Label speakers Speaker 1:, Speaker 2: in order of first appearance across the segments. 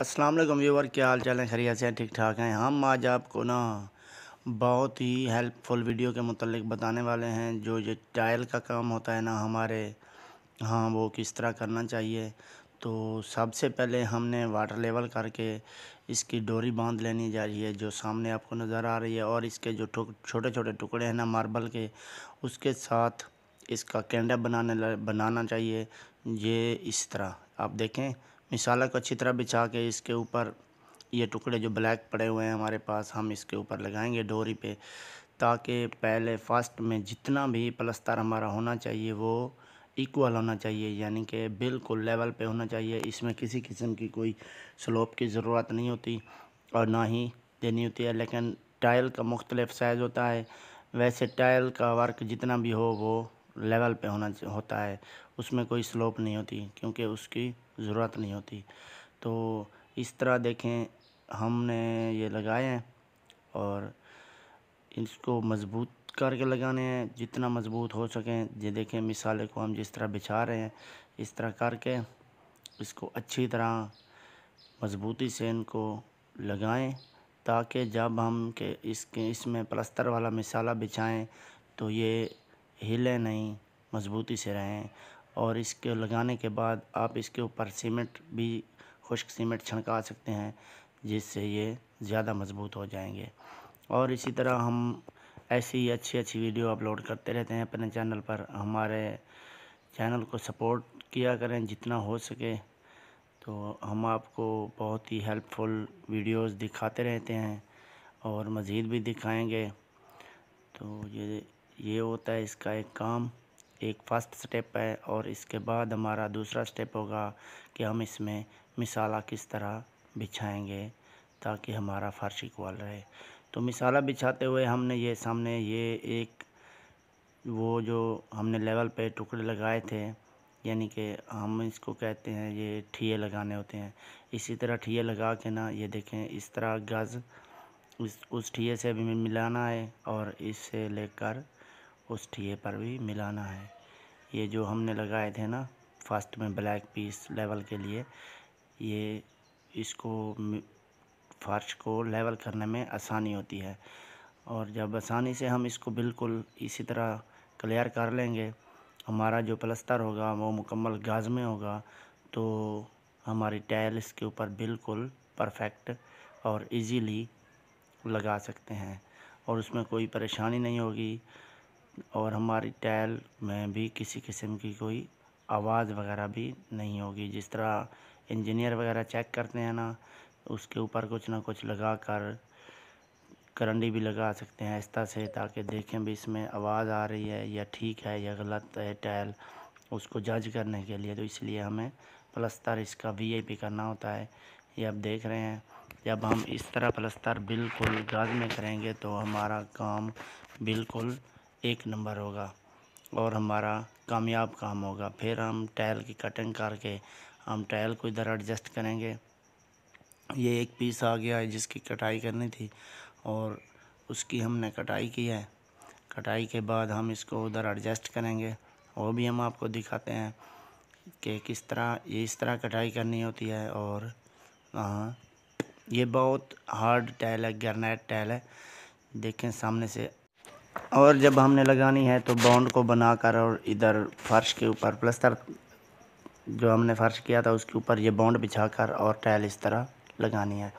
Speaker 1: अस्सलाम वालेकुम व्यूवर क्या हाल चाल है खैरियत से ठीक ठाक हैं हम आज आपको ना बहुत ही हेल्पफुल वीडियो के मतलब बताने वाले हैं जो ये टाइल का काम होता है ना हमारे हाँ वो किस तरह करना चाहिए तो सबसे पहले हमने वाटर लेवल करके इसकी डोरी बांध लेनी जा रही है जो सामने आपको नज़र आ रही है और इसके जो छोटे छोटे टुकड़े हैं ना मार्बल के उसके साथ इसका कैंडा बनाने बनाना चाहिए ये इस तरह आप देखें मिसाला को अच्छी तरह बिछा के इसके ऊपर ये टुकड़े जो ब्लैक पड़े हुए हैं हमारे पास हम इसके ऊपर लगाएंगे डोरी पे ताकि पहले फर्स्ट में जितना भी प्लस्तर हमारा होना चाहिए वो इक्वल होना चाहिए यानी कि बिल्कुल लेवल पे होना चाहिए इसमें किसी किस्म की कोई स्लोप की ज़रूरत नहीं होती और ना ही देनी होती है लेकिन टाइल का मुख्तलिफ साइज़ होता है वैसे टाइल का वर्क जितना भी हो वो लेवल पे होना होता है उसमें कोई स्लोप नहीं होती क्योंकि उसकी ज़रूरत नहीं होती तो इस तरह देखें हमने ये लगाए हैं और इसको मज़बूत करके लगाने हैं जितना मज़बूत हो सकें ये देखें मिसाले को हम जिस तरह बिछा रहे हैं इस तरह करके इसको अच्छी तरह मज़बूती से इनको लगाएं ताकि जब हम के इसके इसमें प्लस्तर वाला मिसाला बिछाएं तो ये हिले नहीं मज़बूती से रहें और इसके लगाने के बाद आप इसके ऊपर सीमेंट भी खुश्क सीमेंट छिड़का सकते हैं जिससे ये ज़्यादा मज़बूत हो जाएंगे और इसी तरह हम ऐसी ही अच्छी अच्छी वीडियो अपलोड करते रहते हैं अपने चैनल पर हमारे चैनल को सपोर्ट किया करें जितना हो सके तो हम आपको बहुत ही हेल्पफुल वीडियोस दिखाते रहते हैं और मज़ीद भी दिखाएंगे तो ये ये होता है इसका एक काम एक फ़र्स्ट स्टेप है और इसके बाद हमारा दूसरा स्टेप होगा कि हम इसमें मिसाला किस तरह बिछाएंगे ताकि हमारा फ़र्श इक्वल रहे तो मिसाला बिछाते हुए हमने ये सामने ये एक वो जो हमने लेवल पे टुकड़े लगाए थे यानी कि हम इसको कहते हैं ये ठिए लगाने होते हैं इसी तरह ठिए लगा के ना ये देखें इस तरह गज़ उस उस ठिए से भी मिलाना है और इससे लेकर उस ठिए पर भी मिलाना है ये जो हमने लगाए थे ना फर्स्ट में ब्लैक पीस लेवल के लिए ये इसको फर्श को लेवल करने में आसानी होती है और जब आसानी से हम इसको बिल्कुल इसी तरह क्लियर कर लेंगे हमारा जो प्लस्तर होगा वो मुकम्मल गाज में होगा तो हमारी टाइल्स इसके ऊपर बिल्कुल परफेक्ट और इजीली लगा सकते हैं और उसमें कोई परेशानी नहीं होगी और हमारी टायल में भी किसी किस्म की कोई आवाज़ वगैरह भी नहीं होगी जिस तरह इंजीनियर वगैरह चेक करते हैं ना उसके ऊपर कुछ ना कुछ लगा कर करंडी भी लगा सकते हैं तरह से ताकि देखें भी इसमें आवाज़ आ रही है या ठीक है या गलत है टायल उसको जज करने के लिए तो इसलिए हमें प्लस्तर इसका पी करना होता है ये आप देख रहे हैं जब हम इस तरह प्लस्तर बिल्कुल गाज में करेंगे तो हमारा काम बिल्कुल एक नंबर होगा और हमारा कामयाब काम होगा फिर हम टैल की कटिंग करके हम टैल को इधर एडजस्ट करेंगे ये एक पीस आ गया है जिसकी कटाई करनी थी और उसकी हमने कटाई की है कटाई के बाद हम इसको उधर एडजस्ट करेंगे वो भी हम आपको दिखाते हैं कि किस तरह ये इस तरह कटाई करनी होती है और हाँ ये बहुत हार्ड टाइल है ग्रेनाइट टाइल है देखें सामने से और जब हमने लगानी है तो बाउंड को बनाकर और इधर फर्श के ऊपर प्लस्तर जो हमने फर्श किया था उसके ऊपर ये बाउंड बिछाकर और टाइल इस तरह लगानी है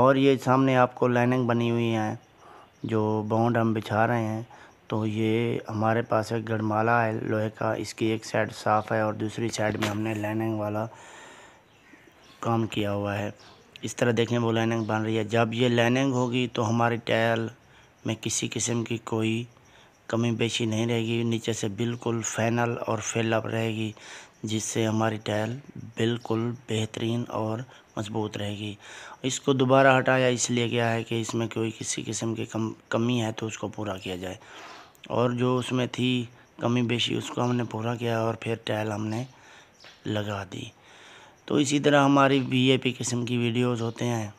Speaker 1: और ये सामने आपको लाइनिंग बनी हुई है जो बाउंड हम बिछा रहे हैं तो ये हमारे पास एक गढ़माला है लोहे का इसकी एक साइड साफ़ है और दूसरी साइड में हमने लाइनिंग वाला काम किया हुआ है इस तरह देखें वो लाइनिंग बन रही है जब ये लाइनिंग होगी तो हमारी टाइल में किसी किस्म की कोई कमी बेशी नहीं रहेगी नीचे से बिल्कुल फैनल और फेलअप रहेगी जिससे हमारी टाइल बिल्कुल बेहतरीन और मज़बूत रहेगी इसको दोबारा हटाया इसलिए क्या है कि इसमें कोई किसी किस्म की कम कमी है तो उसको पूरा किया जाए और जो उसमें थी कमी बेशी उसको हमने पूरा किया और फिर टाइल हमने लगा दी तो इसी तरह हमारी पी किस्म की वीडियोज़ होते हैं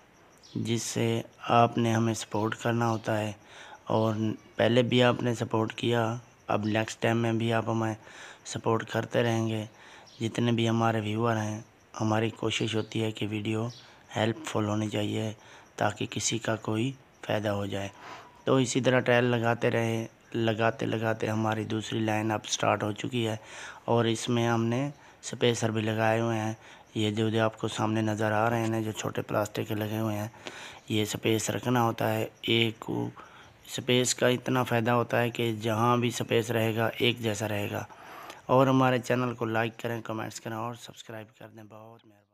Speaker 1: जिससे आपने हमें सपोर्ट करना होता है और पहले भी आपने सपोर्ट किया अब नेक्स्ट टाइम में भी आप हमें सपोर्ट करते रहेंगे जितने भी हमारे व्यूअर हैं हमारी कोशिश होती है कि वीडियो हेल्पफुल होनी चाहिए ताकि किसी का कोई फ़ायदा हो जाए तो इसी तरह ट्रायल लगाते रहे लगाते लगाते हमारी दूसरी लाइन अब स्टार्ट हो चुकी है और इसमें हमने स्पेसर भी लगाए हुए हैं ये जो जो आपको सामने नज़र आ रहे हैं ना जो छोटे प्लास्टिक के लगे हुए हैं ये स्पेस रखना होता है एक स्पेस का इतना फ़ायदा होता है कि जहाँ भी स्पेस रहेगा एक जैसा रहेगा और हमारे चैनल को लाइक करें कमेंट्स करें और सब्सक्राइब कर दें बहुत मेहरबान